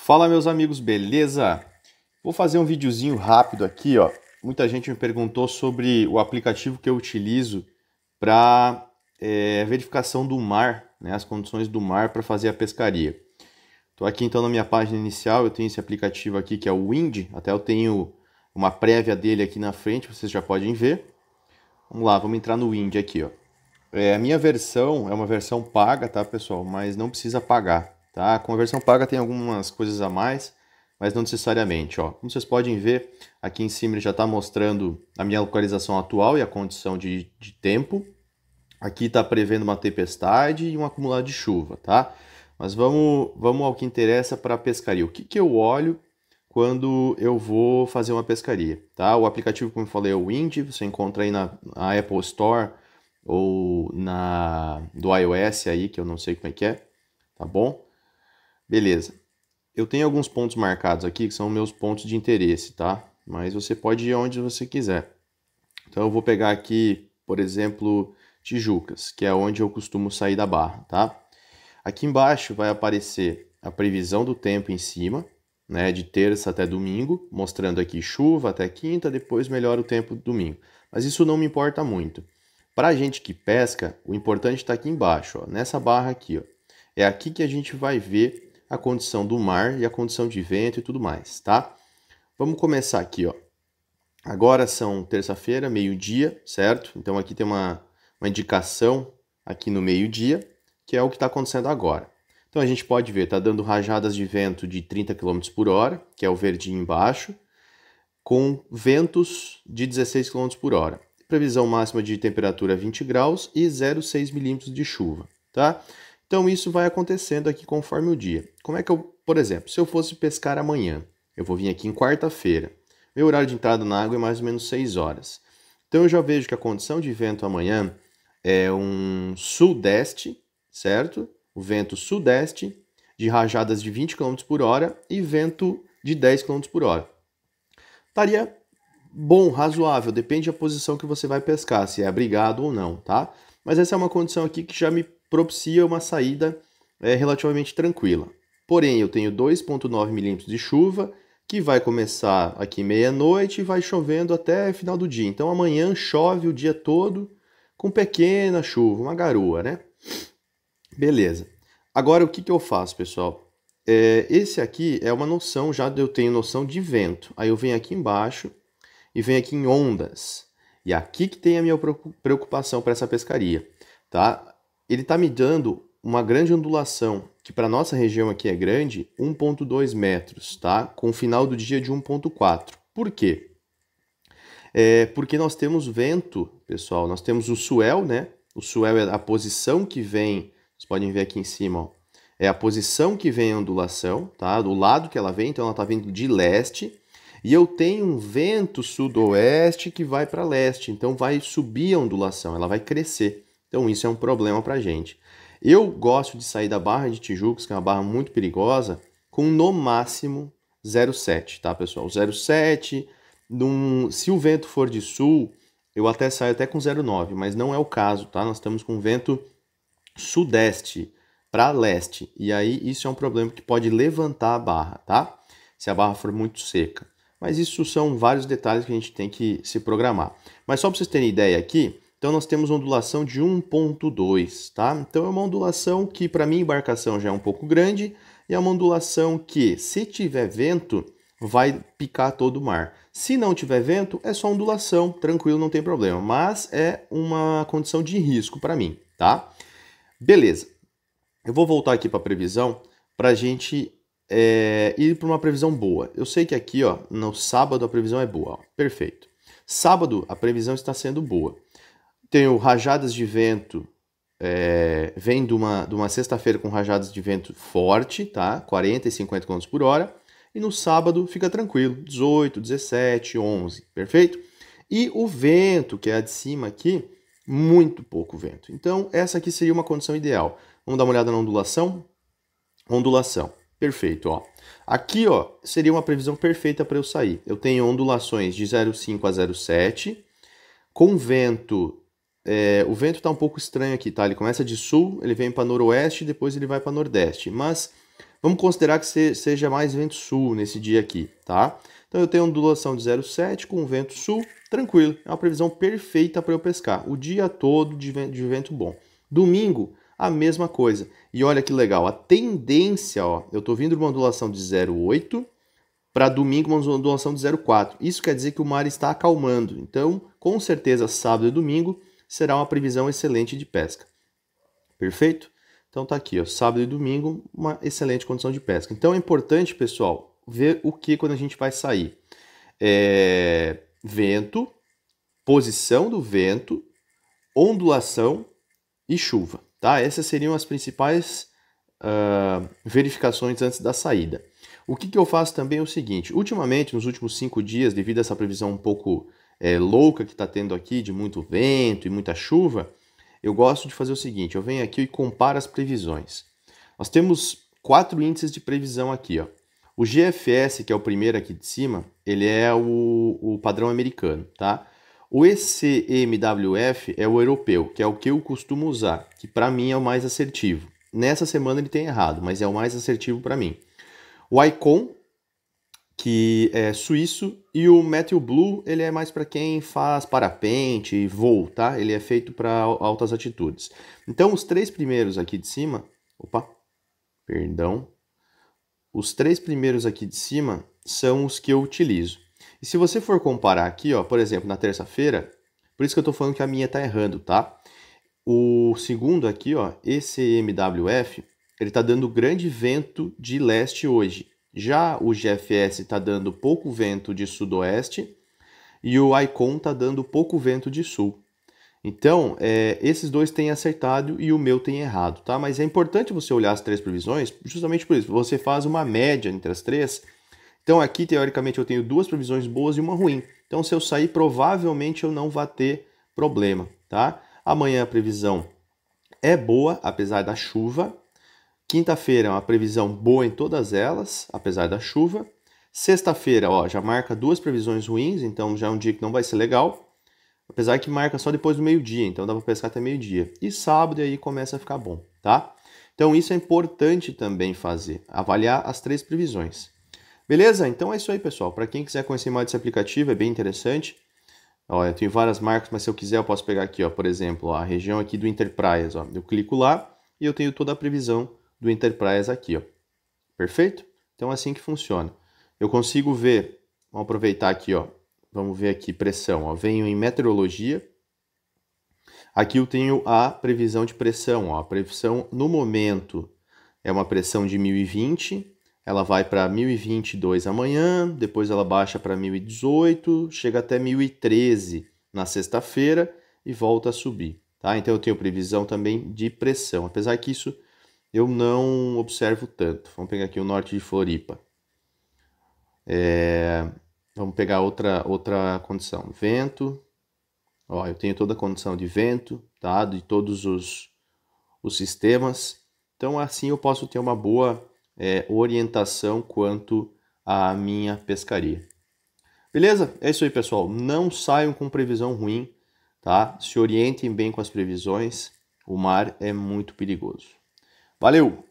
Fala meus amigos, beleza? Vou fazer um videozinho rápido aqui, ó. Muita gente me perguntou sobre o aplicativo que eu utilizo para é, verificação do mar, né, as condições do mar para fazer a pescaria. Estou aqui então na minha página inicial, eu tenho esse aplicativo aqui que é o Wind, até eu tenho uma prévia dele aqui na frente, vocês já podem ver. Vamos lá, vamos entrar no Wind aqui, ó. É, a minha versão é uma versão paga, tá, pessoal? Mas não precisa pagar. Tá? Com a versão paga tem algumas coisas a mais, mas não necessariamente. Ó. Como vocês podem ver, aqui em cima ele já está mostrando a minha localização atual e a condição de, de tempo. Aqui está prevendo uma tempestade e um acumulado de chuva, tá? Mas vamos, vamos ao que interessa para a pescaria. O que, que eu olho quando eu vou fazer uma pescaria, tá? O aplicativo, como eu falei, é o Wind, você encontra aí na, na, Apple Store ou na do iOS aí, que eu não sei como é que é, tá bom? Beleza. Eu tenho alguns pontos marcados aqui que são meus pontos de interesse, tá? Mas você pode ir onde você quiser. Então eu vou pegar aqui, por exemplo, Tijucas, que é onde eu costumo sair da barra, tá? Aqui embaixo vai aparecer a previsão do tempo em cima, né, de terça até domingo, mostrando aqui chuva até quinta, depois melhora o tempo do domingo. Mas isso não me importa muito. Para a gente que pesca, o importante está aqui embaixo, ó, nessa barra aqui. Ó. É aqui que a gente vai ver a condição do mar e a condição de vento e tudo mais, tá? Vamos começar aqui, ó. Agora são terça-feira, meio-dia, certo? Então aqui tem uma, uma indicação aqui no meio-dia, que é o que está acontecendo agora. Então a gente pode ver, está dando rajadas de vento de 30 km por hora, que é o verdinho embaixo, com ventos de 16 km por hora. Previsão máxima de temperatura 20 graus e 0,6 milímetros de chuva, tá? Então isso vai acontecendo aqui conforme o dia. Como é que eu, por exemplo, se eu fosse pescar amanhã, eu vou vir aqui em quarta-feira. Meu horário de entrada na água é mais ou menos 6 horas. Então eu já vejo que a condição de vento amanhã é um sudeste, certo? O vento sudeste de rajadas de 20 km por hora e vento de 10 km por hora. Estaria bom, razoável, depende da posição que você vai pescar, se é abrigado ou não, tá? Mas essa é uma condição aqui que já me propicia uma saída é, relativamente tranquila. Porém, eu tenho 2,9 milímetros de chuva, que vai começar aqui meia-noite e vai chovendo até final do dia. Então amanhã chove o dia todo com pequena chuva, uma garoa, né? Beleza. Agora o que, que eu faço, pessoal? É, esse aqui é uma noção, já eu tenho noção de vento. Aí eu venho aqui embaixo e venho aqui em ondas. E é aqui que tem a minha preocupação para essa pescaria, tá? ele está me dando uma grande ondulação, que para nossa região aqui é grande, 1.2 metros, tá? Com final do dia de 1.4. Por quê? É porque nós temos vento, pessoal, nós temos o suel, né? O suel é a posição que vem, vocês podem ver aqui em cima, ó, é a posição que vem a ondulação, tá? Do lado que ela vem, então ela está vindo de leste. E eu tenho um vento sudoeste que vai para leste, então vai subir a ondulação, ela vai crescer. Então isso é um problema para a gente. Eu gosto de sair da barra de Tijucas, que é uma barra muito perigosa, com no máximo 0,7, tá pessoal? 0,7, num... se o vento for de sul, eu até saio até com 0,9, mas não é o caso, tá? Nós estamos com vento sudeste para leste, e aí isso é um problema que pode levantar a barra, tá? Se a barra for muito seca. Mas isso são vários detalhes que a gente tem que se programar. Mas só para vocês terem ideia aqui, então nós temos ondulação de 1.2, tá? Então é uma ondulação que para minha embarcação já é um pouco grande e é uma ondulação que, se tiver vento, vai picar todo o mar. Se não tiver vento, é só ondulação, tranquilo, não tem problema, mas é uma condição de risco para mim, tá? Beleza. Eu vou voltar aqui para a previsão para a gente é, ir para uma previsão boa. Eu sei que aqui, ó, no sábado a previsão é boa, ó, perfeito. Sábado a previsão está sendo boa tem o Rajadas de Vento, é, vem de uma, de uma sexta-feira com rajadas de vento forte, tá? 40 e 50 km por hora. E no sábado fica tranquilo, 18, 17, 11, perfeito? E o vento, que é a de cima aqui, muito pouco vento. Então, essa aqui seria uma condição ideal. Vamos dar uma olhada na ondulação? Ondulação, perfeito, ó. Aqui, ó, seria uma previsão perfeita para eu sair. Eu tenho ondulações de 0,5 a 0,7, com vento é, o vento está um pouco estranho aqui, tá? Ele começa de sul, ele vem para noroeste, depois ele vai para nordeste. Mas vamos considerar que se, seja mais vento sul nesse dia aqui, tá? Então eu tenho ondulação de 0,7 com vento sul, tranquilo. É uma previsão perfeita para eu pescar. O dia todo de vento, de vento bom. Domingo, a mesma coisa. E olha que legal, a tendência, ó, eu estou vindo de uma ondulação de 0,8 para domingo uma ondulação de 0,4. Isso quer dizer que o mar está acalmando. Então, com certeza, sábado e domingo será uma previsão excelente de pesca. Perfeito? Então tá aqui, ó, sábado e domingo, uma excelente condição de pesca. Então é importante, pessoal, ver o que quando a gente vai sair. É, vento, posição do vento, ondulação e chuva, tá? Essas seriam as principais uh, verificações antes da saída. O que, que eu faço também é o seguinte: ultimamente, nos últimos cinco dias, devido a essa previsão um pouco é, louca que está tendo aqui, de muito vento e muita chuva, eu gosto de fazer o seguinte: eu venho aqui e comparo as previsões. Nós temos quatro índices de previsão aqui. Ó. O GFS, que é o primeiro aqui de cima, ele é o, o padrão americano, tá? O ECMWF é o europeu, que é o que eu costumo usar, que para mim é o mais assertivo. Nessa semana ele tem errado, mas é o mais assertivo para mim. O ICON que é suíço, e o Metal Blue, ele é mais para quem faz parapente, e voo, tá? Ele é feito para altas altitudes. Então, os três primeiros aqui de cima, opa, perdão, os três primeiros aqui de cima são os que eu utilizo. E se você for comparar aqui, ó, por exemplo, na terça-feira, por isso que eu estou falando que a minha está errando, tá? O segundo aqui, ó, esse MWF, ele está dando grande vento de leste hoje. Já o GFS está dando pouco vento de sudoeste e o Icon está dando pouco vento de sul. Então, é, esses dois têm acertado e o meu tem errado, tá? Mas é importante você olhar as três previsões, justamente por isso. Você faz uma média entre as três. Então, aqui, teoricamente, eu tenho duas previsões boas e uma ruim. Então, se eu sair, provavelmente eu não vai ter problema, tá? Amanhã a previsão é boa, apesar da chuva, Quinta-feira, é uma previsão boa em todas elas, apesar da chuva. Sexta-feira, ó, já marca duas previsões ruins, então já é um dia que não vai ser legal. Apesar que marca só depois do meio-dia, então dá para pescar até meio-dia. E sábado aí começa a ficar bom, tá? Então isso é importante também fazer, avaliar as três previsões. Beleza? Então é isso aí, pessoal. Para quem quiser conhecer mais desse aplicativo, é bem interessante. Ó, eu tenho várias marcas, mas se eu quiser eu posso pegar aqui, ó, por exemplo, ó, a região aqui do Interpraias, ó. Eu clico lá e eu tenho toda a previsão do Enterprise aqui, ó. Perfeito? Então é assim que funciona. Eu consigo ver, vamos aproveitar aqui, ó. Vamos ver aqui pressão, ó. Venho em meteorologia. Aqui eu tenho a previsão de pressão, ó. A previsão no momento é uma pressão de 1020, ela vai para 1022 amanhã, depois ela baixa para 1018, chega até 1013 na sexta-feira e volta a subir. Tá? Então eu tenho previsão também de pressão, apesar que isso eu não observo tanto. Vamos pegar aqui o norte de Floripa. É, vamos pegar outra, outra condição. Vento. Ó, eu tenho toda a condição de vento, tá? De todos os, os sistemas. Então, assim eu posso ter uma boa é, orientação quanto à minha pescaria. Beleza? É isso aí, pessoal. Não saiam com previsão ruim, tá? Se orientem bem com as previsões. O mar é muito perigoso. Valeu!